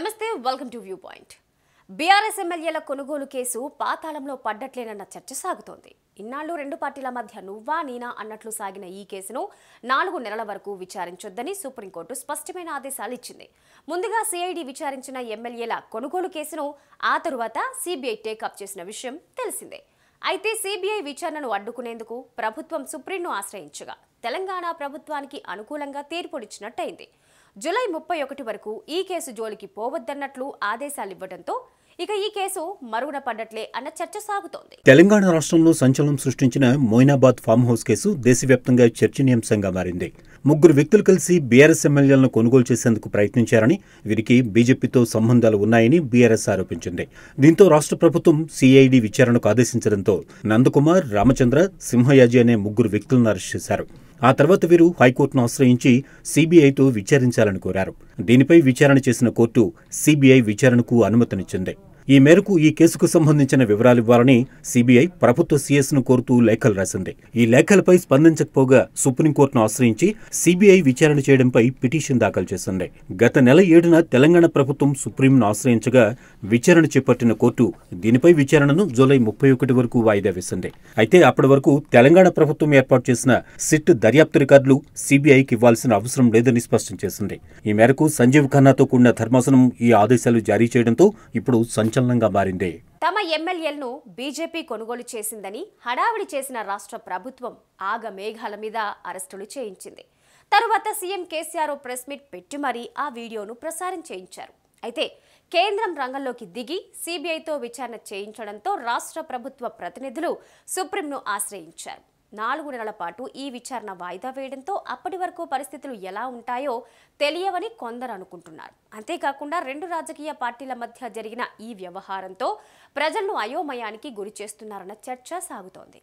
నమస్తే welcome to view point BRS ఎమ్మెల్యేల కొనుగోలు కేసు పాతాళంలో పడ్డట్లేనన్న చర్చ సాగుతోంది ఇన్నాళ్ళు రెండు పార్టీల మధ్య నువ్వా నీనా అన్నట్లు సాగిన ఈ కేసును నాలుగు నెలల వరకు విచారించొద్దని సుప్రీంకోర్టు స్పష్టమైన ఆదేశాలు ఇచ్చింది ముందుగా సిఐడి విచారించిన ఎమ్మెల్యేల కొనుగోలు కేసును ఆ తరువాత సిబిఐ టేకప్ చేసిన విషయం తెలిసిందే అయితే సిబిఐ విచారణను అడ్డుకునేందుకు ప్రభుత్వం సుప్రీంను ఆశ్రయించగా తెలంగాణ ప్రభుత్వానికి అనుకూలంగా తీర్పునిచ్చినట్టయింది జులై ముప్పై ఒకటి వరకు ఈ కేసు జోలికి పోవద్దన్నట్లు ఆదేశాలు ఇవ్వడంతో ఇక ఈ కేసు మరుగున పడ్డట్లే అన్న చర్చ సాగుతోంది తెలంగాణ రాష్ట్రంలో సంచలనం సృష్టించిన మొయినాబాద్ ఫామ్ హౌస్ కేసు దేశవ్యాప్తంగా చర్చనీయాంశంగా మారింది ముగ్గురు వ్యక్తులు కలిసి బీఆర్ఎస్ ఎమ్మెల్యేలను కొనుగోలు చేసేందుకు ప్రయత్నించారని వీరికి బీజేపీతో సంబంధాలు ఉన్నాయని బీఆర్ఎస్ ఆరోపించింది దీంతో రాష్ట్ర ప్రభుత్వం సిఐడి విచారణకు ఆదేశించడంతో నందకుమార్ రామచంద్ర సింహయాజి అనే ముగ్గురు వ్యక్తులను అరెస్ట్ చేశారు ఆ తర్వాత వీరు హైకోర్టును ఆశ్రయించి సిబిఐతో విచారించాలని కోరారు దీనిపై విచారణ చేసిన కోర్టు సిబిఐ విచారణకు అనుమతినిచ్చింది ఈ మేరకు ఈ కేసుకు సంబంధించిన వివరాలివ్వాలని సిబిఐ ప్రభుత్వ ను కోరుతూ లేఖలు రాసింది ఈ లేఖలపై స్పందించకపోగా సుప్రీంకోర్టును ఆశ్రయించి సిబిఐ విచారణ చేయడంపై పిటిషన్ దాఖలు చేసింది గత నెల ఏడున తెలంగాణ ప్రభుత్వం సుప్రీంను ఆశ్రయించగా విచారణ చేపట్టిన కోర్టు దీనిపై విచారణను జూలై ముప్పై ఒకటి వరకు వాయిదా వేసింది అయితే అప్పటి వరకు తెలంగాణ ప్రభుత్వం ఏర్పాటు చేసిన సిట్ దర్యాప్తు రికార్డులు సిబిఐకి ఇవ్వాల్సిన అవసరం లేదని స్పష్టం చేసింది ఈ మేరకు సంజీవ్ ఖన్నాతో కూడిన ధర్మాసనం ఈ ఆదేశాలు జారీ చేయడంతో ఇప్పుడు సంజీవ్ సంచలనంగా మారింది తమ ఎమ్మెల్యేలను బీజేపీ కొనుగోలు చేసిందని హడావిడి చేసిన రాష్ట్ర ప్రభుత్వం ఆగ మేఘాల మీద అరెస్టులు చేయించింది తరువాత సీఎం కేసీఆర్ ప్రెస్ మీట్ పెట్టి మరీ ఆ వీడియోను ప్రసారం చేయించారు అయితే కేంద్రం రంగంలోకి దిగి సిబిఐతో విచారణ చేయించడంతో రాష్ట్ర ప్రభుత్వ ప్రతినిధులు సుప్రీంను ఆశ్రయించారు నాలుగు నెలల పాటు ఈ విచారణ వాయిదా వేయడంతో అప్పటి వరకు పరిస్థితులు ఎలా ఉంటాయో తెలియవని కొందరు అనుకుంటున్నారు అంతేకాకుండా రెండు రాజకీయ పార్టీల మధ్య జరిగిన ఈ వ్యవహారంతో ప్రజలను అయోమయానికి గురి చేస్తున్నారన్న చర్చ సాగుతోంది